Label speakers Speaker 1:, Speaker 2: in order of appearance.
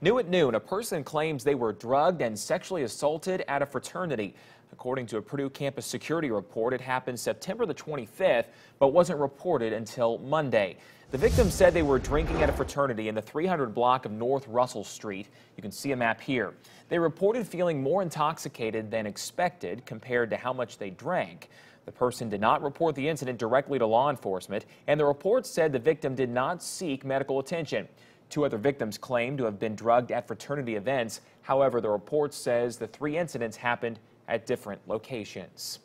Speaker 1: New at noon, a person claims they were drugged and sexually assaulted at a fraternity. According to a Purdue campus security report, it happened September the 25th, but wasn't reported until Monday. The victim said they were drinking at a fraternity in the 300 block of North Russell Street. You can see a map here. They reported feeling more intoxicated than expected compared to how much they drank. The person did not report the incident directly to law enforcement, and the report said the victim did not seek medical attention. Two other victims claim to have been drugged at fraternity events. However, the report says the three incidents happened at different locations.